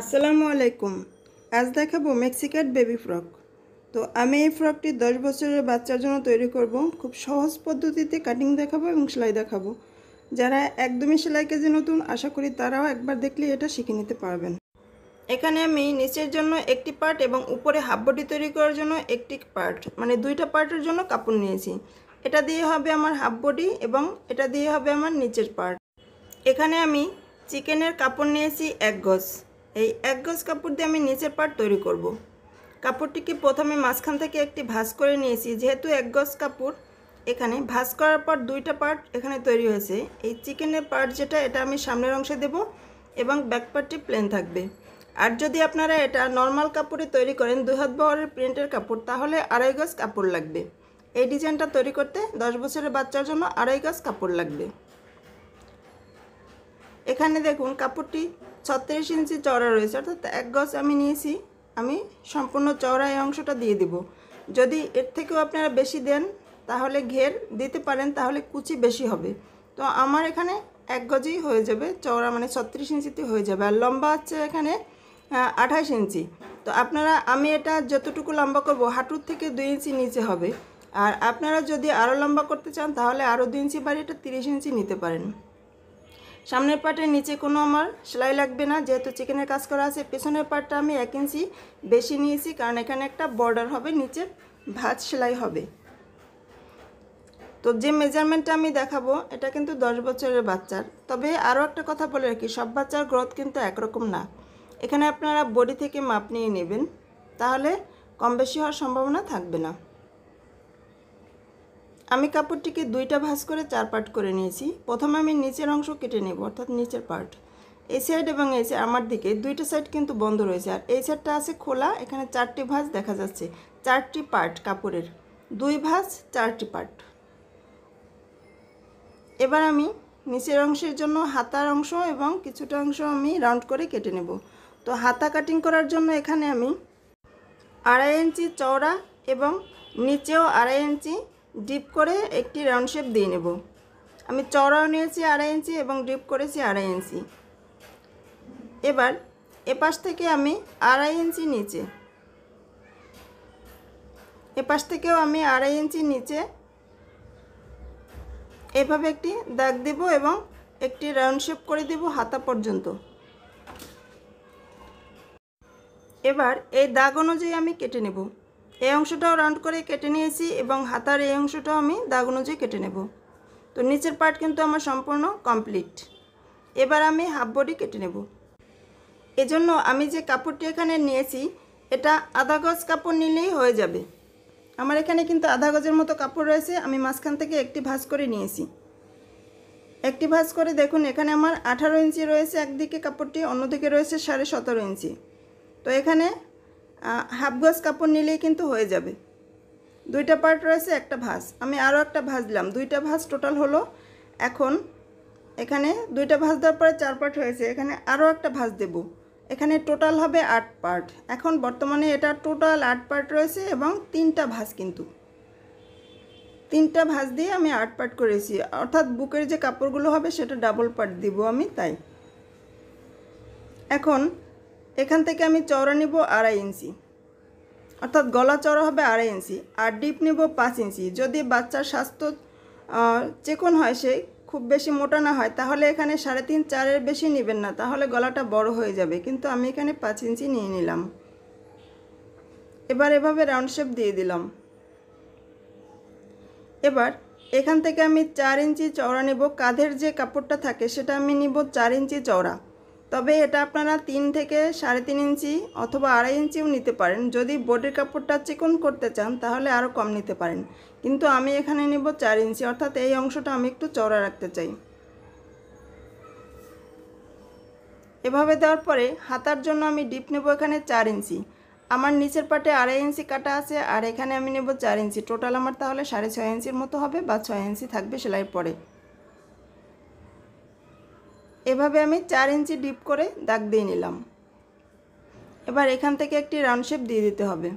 আসসালামু আলাইকুম আজ দেখাবো মেক্সিকাট বেবি ফ্রক তো আমি এই ফ্রকটি দশ বছরের বাচ্চার জন্য তৈরি করব খুব সহজ পদ্ধতিতে কাটিং দেখাবো এবং সেলাই দেখাবো যারা একদমই সেলাই কাজে নতুন আশা করি তারাও একবার দেখলে এটা শিখে নিতে পারবেন এখানে আমি নিচের জন্য একটি পার্ট এবং উপরে হাফ বডি তৈরি করার জন্য একটি পার্ট মানে দুইটা পার্টের জন্য কাপড় নিয়েছি এটা দিয়ে হবে আমার হাফ বডি এবং এটা দিয়ে হবে আমার নিচের পার্ট এখানে আমি চিকেনের কাপড় নিয়েছি এক গজ এই এক গজ কাপড় দিয়ে আমি নিচের পাট তৈরি করব। কাপড়টিকে প্রথমে মাঝখান থেকে একটি ভাঁজ করে নিয়েছি যেহেতু এক গজ কাপড় এখানে ভাঁজ করার পর দুইটা পার্ট এখানে তৈরি হয়েছে এই চিকেনের পার্ট যেটা এটা আমি সামনের অংশে দেব এবং ব্যাক পার্টটি প্লেন থাকবে আর যদি আপনারা এটা নর্মাল কাপড়ে তৈরি করেন দু হাত বহরের প্রিন্টের কাপড় তাহলে আড়াই গজ কাপড় লাগবে এই ডিজাইনটা তৈরি করতে দশ বছরের বাচ্চার জন্য আড়াই গজ কাপড় লাগবে এখানে দেখুন কাপড়টি ছত্রিশ ইঞ্চি চওড়া রয়েছে অর্থাৎ এক গজ আমি নিয়েছি আমি সম্পূর্ণ চওড়া এই অংশটা দিয়ে দিব যদি এর থেকেও আপনারা বেশি দেন তাহলে ঘের দিতে পারেন তাহলে কুচি বেশি হবে তো আমার এখানে এক গজেই হয়ে যাবে চওড়া মানে ছত্রিশ ইঞ্চিতে হয়ে যাবে আর লম্বা আছে এখানে আঠাশ ইঞ্চি তো আপনারা আমি এটা যতটুকু লম্বা করব হাঁটুর থেকে দুই ইঞ্চি নিচে হবে আর আপনারা যদি আরও লম্বা করতে চান তাহলে আরও দুই ইঞ্চি বাড়ি এটা তিরিশ ইঞ্চি নিতে পারেন সামনের পার্টের নিচে কোনো আমার সেলাই লাগবে না যেহেতু চিকেনের কাজ করা আছে পেছনের পার্টটা আমি এক ইঞ্চি বেশি নিয়েছি কারণ এখানে একটা বর্ডার হবে নিচে ভাত সেলাই হবে তো যে মেজারমেন্টটা আমি দেখাবো এটা কিন্তু দশ বছরের বাচ্চার তবে আরও একটা কথা বলে রাখি সব বাচ্চার গ্রোথ কিন্তু একরকম না এখানে আপনারা বডি থেকে মাপ নিয়ে নেবেন তাহলে কম বেশি হওয়ার সম্ভাবনা থাকবে না আমি কাপড়টিকে দুইটা ভাঁজ করে চার পার্ট করে নিয়েছি প্রথমে আমি নিচের অংশ কেটে নেব অর্থাৎ নিচের পার্ট এই সাইড এবং এই সাইড আমার দিকে দুইটা সাইড কিন্তু বন্ধ রয়েছে আর এই সাইডটা আছে খোলা এখানে চারটি ভাঁজ দেখা যাচ্ছে চারটি পার্ট কাপড়ের দুই ভাঁজ চারটি পার্ট এবার আমি নিচের অংশের জন্য হাতার অংশ এবং কিছুটা অংশ আমি রাউন্ড করে কেটে নেব তো হাতা কাটিং করার জন্য এখানে আমি আড়াই ইঞ্চি চওড়া এবং নিচেও আড়াই ইঞ্চি ডিপ করে একটি রাউন্ড শেপ দিয়ে নেব আমি চওড়াও নিয়েছি আড়াই ইঞ্চি এবং ডিপ করেছি আড়াই ইঞ্চি এবার এপাশ থেকে আমি আড়াই ইঞ্চি নিচে এপাশ থেকেও আমি আড়াই ইঞ্চি নিচে এভাবে একটি দাগ দেব এবং একটি রাউন্ড শেপ করে দেব হাতা পর্যন্ত এবার এই দাগ অনুযায়ী আমি কেটে নেব এই অংশটাও রাউন্ড করে কেটে নিয়েছি এবং হাতার এই অংশটাও আমি দাগ অনুযায়ী কেটে নেব তো নিচের পার্ট কিন্তু আমার সম্পূর্ণ কমপ্লিট এবার আমি হাফ বডি কেটে নেব এজন্য আমি যে কাপড়টি এখানে নিয়েছি এটা আধা গজ কাপড় নিলেই হয়ে যাবে আমার এখানে কিন্তু আধা গজের মতো কাপড় রয়েছে আমি মাঝখান থেকে একটি ভাঁজ করে নিয়েছি একটি ভাঁজ করে দেখুন এখানে আমার আঠারো ইঞ্চি রয়েছে একদিকে কাপড়টি অন্যদিকে রয়েছে সাড়ে সতেরো ইঞ্চি তো এখানে হাফ গজ কাপড় নিলেই কিন্তু হয়ে যাবে দুইটা পার্ট রয়েছে একটা ভাঁজ আমি আরও একটা ভাঁজলাম দুইটা ভাঁজ টোটাল হলো এখন এখানে দুইটা ভাঁজ দেওয়ার পরে চার পার্ট হয়েছে এখানে আরও একটা ভাঁজ দেব এখানে টোটাল হবে আট পার্ট এখন বর্তমানে এটা টোটাল আট পার্ট রয়েছে এবং তিনটা ভাঁজ কিন্তু তিনটা ভাঁজ দিয়ে আমি আট পার্ট করেছি অর্থাৎ বুকের যে কাপড়গুলো হবে সেটা ডাবল পার্ট দিব আমি তাই এখন এখান থেকে আমি চওড়া নিব আড়াই ইঞ্চি অর্থাৎ গলা চড়া হবে আড়াই ইঞ্চি আর ডিপ নিব পাঁচ ইঞ্চি যদি বাচ্চার স্বাস্থ্য চেকন হয় সে খুব বেশি মোটা না হয় তাহলে এখানে সাড়ে তিন চারের বেশি নেবেন না তাহলে গলাটা বড় হয়ে যাবে কিন্তু আমি এখানে পাঁচ ইঞ্চি নিয়ে নিলাম এবার এভাবে রাউন্ড শেপ দিয়ে দিলাম এবার এখান থেকে আমি চার ইঞ্চি চওড়া নেব কাঁধের যে কাপড়টা থাকে সেটা আমি নিব চার ইঞ্চি চওড়া তবে এটা আপনারা তিন থেকে সাড়ে তিন ইঞ্চি অথবা আড়াই ইঞ্চিও নিতে পারেন যদি বডির কাপড়টা চিকন করতে চান তাহলে আরও কম নিতে পারেন কিন্তু আমি এখানে নেব চার ইঞ্চি অর্থাৎ এই অংশটা আমি একটু চওড়া রাখতে চাই এভাবে দেওয়ার পরে হাতার জন্য আমি ডিপ নেব এখানে চার ইঞ্চি আমার নিচের পাটে আড়াই ইঞ্চি কাটা আছে আর এখানে আমি নেব চার ইঞ্চি টোটাল আমার তাহলে সাড়ে ছয় ইঞ্চির মতো হবে বা ছয় ইঞ্চি থাকবে সেলাইয়ের পরে এভাবে আমি চার ইঞ্চি ডিপ করে দাগ দিয়ে নিলাম এবার এখান থেকে একটি রাউন্ড শেপ দিয়ে দিতে হবে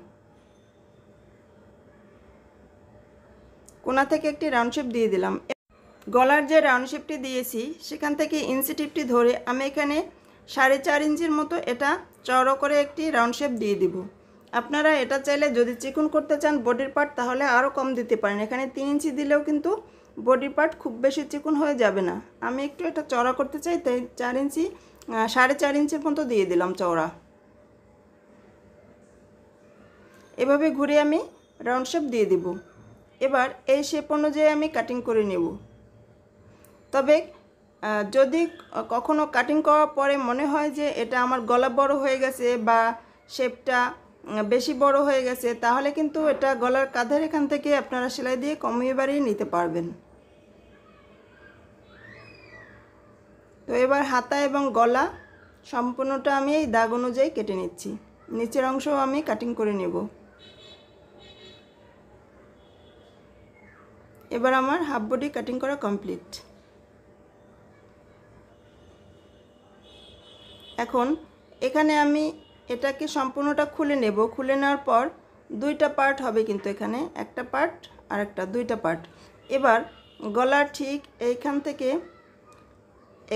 কোনা থেকে একটি রাউন্ড শেপ দিয়ে দিলাম গলার যে রাউন্ড শেপটি দিয়েছি সেখান থেকে ইঞ্চি টিপটি ধরে আমি এখানে সাড়ে চার ইঞ্চির মতো এটা চড়ো করে একটি রাউন্ড শেপ দিয়ে দিব আপনারা এটা চাইলে যদি চিকুন করতে চান বডির পার্ট তাহলে আরও কম দিতে পারেন এখানে তিন ইঞ্চি দিলেও কিন্তু বডি পার্ট খুব বেশি চিকন হয়ে যাবে না আমি একটু এটা চওড়া করতে চাই তাই চার ইঞ্চি সাড়ে চার ইঞ্চির মতো দিয়ে দিলাম চওড়া এভাবে ঘুরে আমি রাউন্ড শেপ দিয়ে দেব এবার এই শেপ অনুযায়ী আমি কাটিং করে নেব তবে যদি কখনো কাটিং করার পরে মনে হয় যে এটা আমার গলা বড় হয়ে গেছে বা শেপটা বেশি বড় হয়ে গেছে তাহলে কিন্তু এটা গলার কাঁধের এখান থেকে আপনারা সেলাই দিয়ে কমিয়ে বাড়িয়ে নিতে পারবেন তো এবার হাতা এবং গলা সম্পূর্ণটা আমি এই দাগ অনুযায়ী কেটে নিচ্ছি নিচের অংশও আমি কাটিং করে নেব এবার আমার হাফ বডি কাটিং করা কমপ্লিট এখন এখানে আমি এটাকে সম্পূর্ণটা খুলে নেব খুলে নেওয়ার পর দুইটা পার্ট হবে কিন্তু এখানে একটা পার্ট আর একটা দুইটা পার্ট এবার গলা ঠিক এইখান থেকে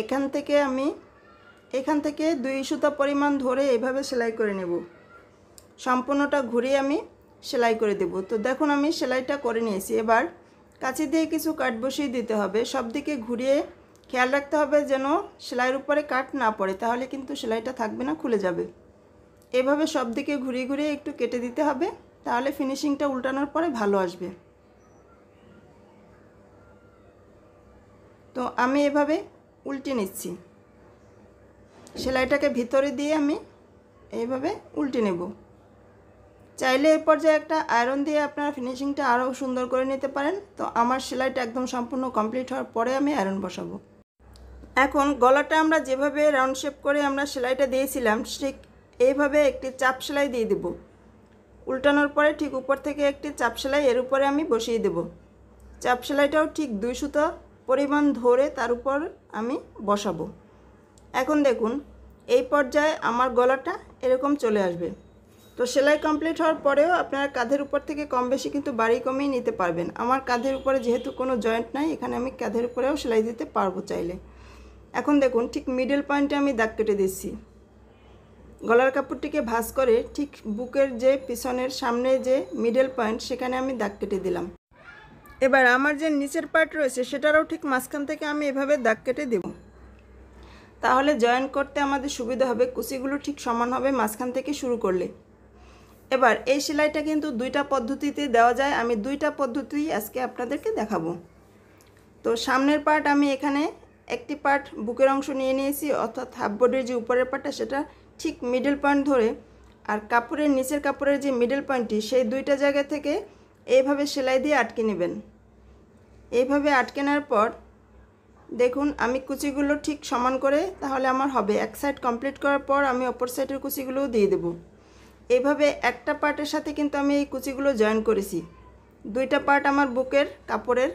এখান থেকে আমি এখান থেকে দুই সুতা পরিমাণ ধরে এভাবে সেলাই করে নেব সম্পূর্ণটা ঘুরিয়ে আমি সেলাই করে দেব তো দেখুন আমি সেলাইটা করে নিয়েছি এবার কাছে দিয়ে কিছু কাট বসিয়ে দিতে হবে সব দিকে ঘুরিয়ে খেয়াল রাখতে হবে যেন সেলাইয়ের উপরে কাট না পড়ে তাহলে কিন্তু সেলাইটা থাকবে না খুলে যাবে এভাবে সব দিকে ঘুরিয়ে ঘুরিয়ে একটু কেটে দিতে হবে তাহলে ফিনিশিংটা উল্টানোর পরে ভালো আসবে তো আমি এভাবে উল্টে নিচ্ছি সেলাইটাকে ভিতরে দিয়ে আমি এইভাবে উল্টে নেব চাইলে এই পর্যায়ে একটা আয়রন দিয়ে আপনারা ফিনিশিংটা আরও সুন্দর করে নিতে পারেন তো আমার সেলাইটা একদম সম্পূর্ণ কমপ্লিট হওয়ার পরে আমি আয়রন বসাবো এখন গলাটা আমরা যেভাবে রাউন্ড শেপ করে আমরা সেলাইটা দিয়েছিলাম ঠিক এইভাবে একটি চাপ সেলাই দিয়ে দেব উল্টানোর পরে ঠিক উপর থেকে একটি চাপ সেলাই এর উপরে আমি বসিয়ে দেব চাপ সেলাইটাও ঠিক দুই সুতো পরিমাণ ধরে তার উপর আমি বসাবো এখন দেখুন এই পর্যায়ে আমার গলাটা এরকম চলে আসবে তো সেলাই কমপ্লিট হওয়ার পরেও আপনারা কাঁধের উপর থেকে কম বেশি কিন্তু বাড়ি কমেই নিতে পারবেন আমার কাঁধের উপরে যেহেতু কোনো জয়েন্ট নাই এখানে আমি কাঁধের উপরেও সেলাই দিতে পারবো চাইলে এখন দেখুন ঠিক মিডল পয়েন্টে আমি দাগ কেটে দিচ্ছি গলার কাপড়টিকে ভাস করে ঠিক বুকের যে পিছনের সামনে যে মিডল পয়েন্ট সেখানে আমি দাগ কেটে দিলাম এবার আমার যে নিচের পার্ট রয়েছে সেটারও ঠিক মাঝখান থেকে আমি এভাবে দাগ কেটে দেব তাহলে জয়েন করতে আমাদের সুবিধা হবে কুচিগুলো ঠিক সমান হবে মাঝখান থেকে শুরু করলে এবার এই সেলাইটা কিন্তু দুইটা পদ্ধতিতে দেওয়া যায় আমি দুইটা পদ্ধতি আজকে আপনাদেরকে দেখাবো তো সামনের পার্ট আমি এখানে একটি পার্ট বুকের অংশ নিয়ে নিয়েছি অর্থাৎ হাফ বোর্ডের যে উপরের পার্টটা সেটা ঠিক মিডল পয়েন্ট ধরে আর কাপড়ের নিচের কাপড়ের যে মিডল পয়েন্টটি সেই দুইটা জায়গা থেকে এইভাবে সেলাই দিয়ে আটকে নেবেন এইভাবে আটকে নেওয়ার পর দেখুন আমি কুচিগুলো ঠিক সমান করে তাহলে আমার হবে এক সাইড কমপ্লিট করার পর আমি অপর সাইডের কুচিগুলোও দিয়ে দেব এইভাবে একটা পার্টের সাথে কিন্তু আমি এই কুচিগুলো জয়েন করেছি দুইটা পার্ট আমার বুকের কাপড়ের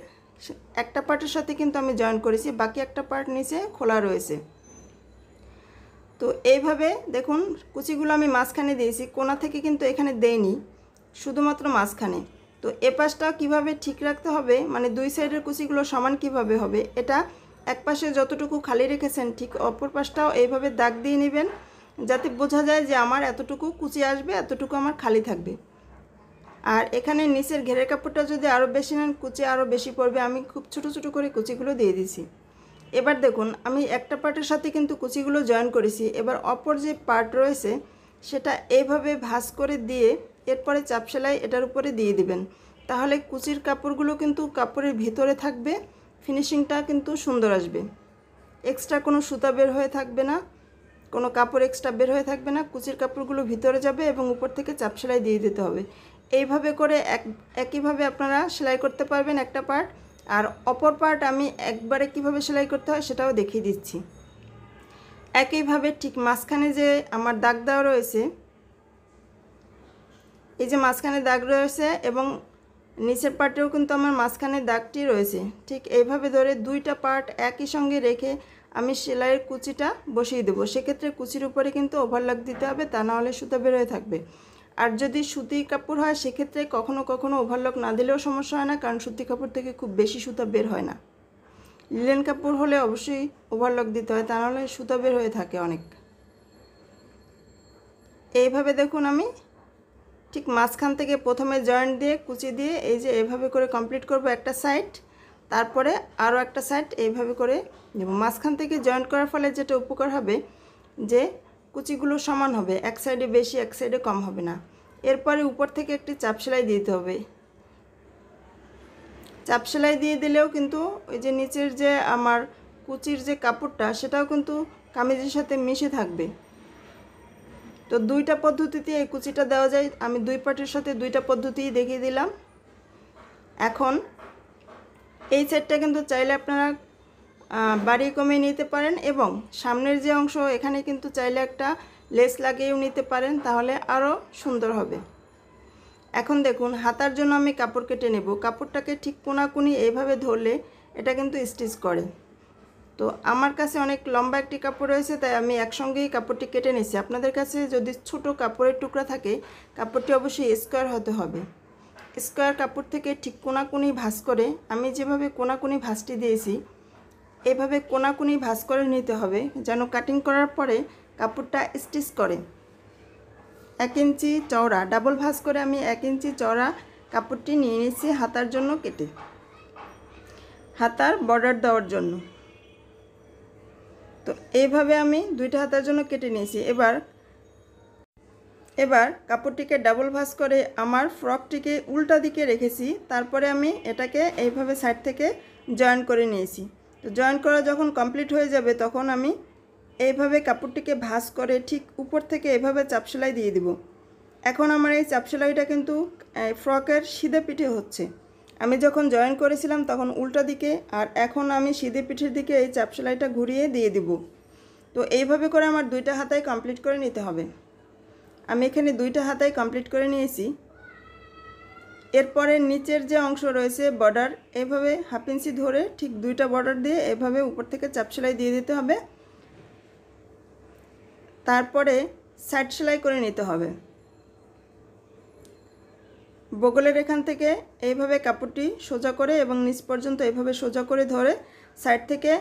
একটা পার্টের সাথে কিন্তু আমি জয়েন করেছি বাকি একটা পার্ট নিচে খোলা রয়েছে তো এইভাবে দেখুন কুচিগুলো আমি মাঝখানে দিয়েছি কোনা থেকে কিন্তু এখানে দেইনি শুধুমাত্র মাঝখানে তো এ পাশটা কীভাবে ঠিক রাখতে হবে মানে দুই সাইডের কুচিগুলো সমান কিভাবে হবে এটা এক পাশে যতটুকু খালি রেখেছেন ঠিক অপর পাশটাও এইভাবে দাগ দিয়ে নেবেন যাতে বোঝা যায় যে আমার এতটুকু কুচি আসবে এতটুকু আমার খালি থাকবে আর এখানে নিচের ঘেরের কাপড়টা যদি আরও বেশি নেন কুচি আরও বেশি পড়বে আমি খুব ছোট ছোট করে কুচিগুলো দিয়ে দিছি এবার দেখুন আমি একটা পার্টের সাথে কিন্তু কুচিগুলো জয়েন করেছি এবার অপর যে পার্ট রয়েছে সেটা এইভাবে ভাঁজ করে দিয়ে এরপরে চাপ সেলাই এটার উপরে দিয়ে দিবেন তাহলে কুচির কাপড়গুলো কিন্তু কাপড়ের ভিতরে থাকবে ফিনিশিংটা কিন্তু সুন্দর আসবে এক্সট্রা কোনো সুতা বের হয়ে থাকবে না কোনো কাপড় এক্সট্রা বের হয়ে থাকবে না কুচির কাপড়গুলো ভিতরে যাবে এবং উপর থেকে চাপ সেলাই দিয়ে দিতে হবে এইভাবে করে এক একইভাবে আপনারা সেলাই করতে পারবেন একটা পার্ট আর অপর পার্ট আমি একবারে কিভাবে সেলাই করতে হয় সেটাও দেখিয়ে দিচ্ছি একইভাবে ঠিক মাঝখানে যে আমার দাগ দেওয়া রয়েছে এই যে মাঝখানে দাগ রয়েছে এবং নিচের পার্টেও কিন্তু আমার মাঝখানে দাগটি রয়েছে ঠিক এইভাবে ধরে দুইটা পার্ট একই সঙ্গে রেখে আমি সেলাইয়ের কুচিটা বসিয়ে দেবো সেক্ষেত্রে কুচির উপরে কিন্তু ওভারলক দিতে হবে তা না হলে সুতা বেরোয় থাকবে আর যদি সুতি কাপড় হয় সেক্ষেত্রে কখনো কখনো ওভারলক না দিলেও সমস্যা হয় না কারণ সুতি কাপড় থেকে খুব বেশি সুতা বের হয় না লিলেন কাপড় হলে অবশ্যই ওভারলক দিতে হয় তা নাহলে সুতা বের হয়ে থাকে অনেক এইভাবে দেখুন আমি ঠিক মাঝখান থেকে প্রথমে জয়েন্ট দিয়ে কুচি দিয়ে এই যে এভাবে করে কমপ্লিট করব একটা সাইড তারপরে আরও একটা সাইড এইভাবে করে নেব মাঝখান থেকে জয়েন্ট করার ফলে যেটা উপকার হবে যে কুচিগুলো সমান হবে এক সাইডে বেশি এক সাইডে কম হবে না এরপরে উপর থেকে একটি চাপ সেলাই দিতে হবে চাপ সেলাই দিয়ে দিলেও কিন্তু ওই যে নিচের যে আমার কুচির যে কাপড়টা সেটাও কিন্তু কামিজের সাথে মিশে থাকবে তো দুইটা পদ্ধতিতে এই কুচিটা দেওয়া যায় আমি দুই পাটের সাথে দুইটা পদ্ধতিই দেখিয়ে দিলাম এখন এই সেটটা কিন্তু চাইলে আপনারা বাড়ি কমিয়ে নিতে পারেন এবং সামনের যে অংশ এখানে কিন্তু চাইলে একটা লেস লাগিয়েও নিতে পারেন তাহলে আরও সুন্দর হবে এখন দেখুন হাতার জন্য আমি কাপড় কেটে নেব কাপড়টাকে ঠিক কোনাকুনি এইভাবে ধরলে এটা কিন্তু স্টিচ করে তো আমার কাছে অনেক লম্বা একটি কাপড় রয়েছে তাই আমি একসঙ্গেই কাপড়টি কেটে নিয়েছি আপনাদের কাছে যদি ছোট কাপড়ের টুকরা থাকে কাপড়টি অবশ্যই স্কোয়ার হতে হবে স্কোয়ার কাপড় থেকে ঠিক কোনাকুনি ভাস করে আমি যেভাবে কোনাকুনি ভাঁজটি দিয়েছি এভাবে কোনাকুনি ভাস করে নিতে হবে যেন কাটিং করার পরে কাপড়টা স্টিচ করে এক ইঞ্চি চওড়া ডাবল ভাস করে আমি এক ইঞ্চি চওড়া কাপড়টি নিয়ে নিয়েছি হাতার জন্য কেটে হাতার বর্ডার দেওয়ার জন্য তো এইভাবে আমি দুইটা হাতের জন্য কেটে নিয়েছি এবার এবার কাপড়টিকে ডাবল ভাঁজ করে আমার ফ্রকটিকে উল্টা দিকে রেখেছি তারপরে আমি এটাকে এইভাবে সাইড থেকে জয়েন করে নিয়েছি তো জয়েন করা যখন কমপ্লিট হয়ে যাবে তখন আমি এইভাবে কাপড়টিকে ভাঁজ করে ঠিক উপর থেকে এভাবে চাপ সেলাই দিয়ে দিব এখন আমার এই চাপ সেলাইটা কিন্তু ফ্রকের সিধে পিঠে হচ্ছে আমি যখন জয়েন করেছিলাম তখন উল্টা দিকে আর এখন আমি সিধে পিঠের দিকে এই চাপ সেলাইটা ঘুরিয়ে দিয়ে দিব তো এইভাবে করে আমার দুইটা হাতায় কমপ্লিট করে নিতে হবে আমি এখানে দুইটা হাতায় কমপ্লিট করে নিয়েছি এরপরে নিচের যে অংশ রয়েছে বর্ডার এভাবে হাফ ইঞ্চি ধরে ঠিক দুইটা বর্ডার দিয়ে এভাবে উপর থেকে চাপ সেলাই দিয়ে দিতে হবে তারপরে সাইড সেলাই করে নিতে হবে বগলের এখান থেকে এইভাবে কাপড়টি সোজা করে এবং নিচ পর্যন্ত এইভাবে সোজা করে ধরে সাইড থেকে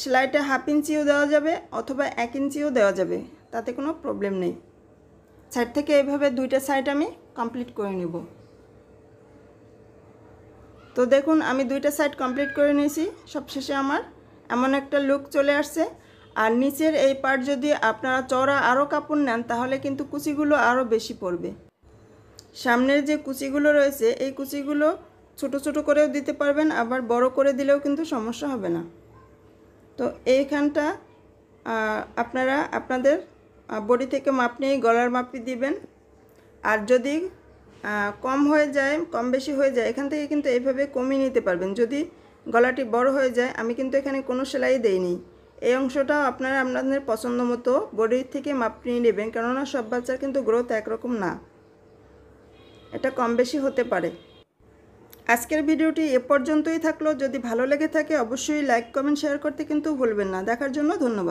সেলাইটা হাফ ইঞ্চিও দেওয়া যাবে অথবা এক ইঞ্চিও দেওয়া যাবে তাতে কোনো প্রবলেম নেই সাইড থেকে এইভাবে দুইটা সাইড আমি কমপ্লিট করে নেব তো দেখুন আমি দুইটা সাইড কমপ্লিট করে নিয়েছি সবশেষে আমার এমন একটা লুক চলে আসছে আর নিচের এই পার্ট যদি আপনারা চড়া আরও কাপড় নেন তাহলে কিন্তু কুচিগুলো আরও বেশি পড়বে সামনের যে কুচিগুলো রয়েছে এই কুচিগুলো ছোট ছোট করেও দিতে পারবেন আবার বড় করে দিলেও কিন্তু সমস্যা হবে না তো এইখানটা আপনারা আপনাদের বডি থেকে মাপ নিয়ে গলার মাপি দিবেন আর যদি কম হয়ে যায় কম বেশি হয়ে যায় এখান থেকে কিন্তু এইভাবে কমিয়ে নিতে পারবেন যদি গলাটি বড় হয়ে যায় আমি কিন্তু এখানে কোনো সেলাই দেইনি এই অংশটাও আপনারা আপনাদের পছন্দ মতো বডির থেকে মাপ নিয়ে নেবেন কেননা সব বাচ্চার কিন্তু গ্রোথ একরকম না এটা কম বেশি হতে পারে আজকের ভিডিওটি এ পর্যন্তই থাকলো যদি ভালো লেগে থাকে অবশ্যই লাইক কমেন্ট শেয়ার করতে কিন্তু ভুলবেন না দেখার জন্য ধন্যবাদ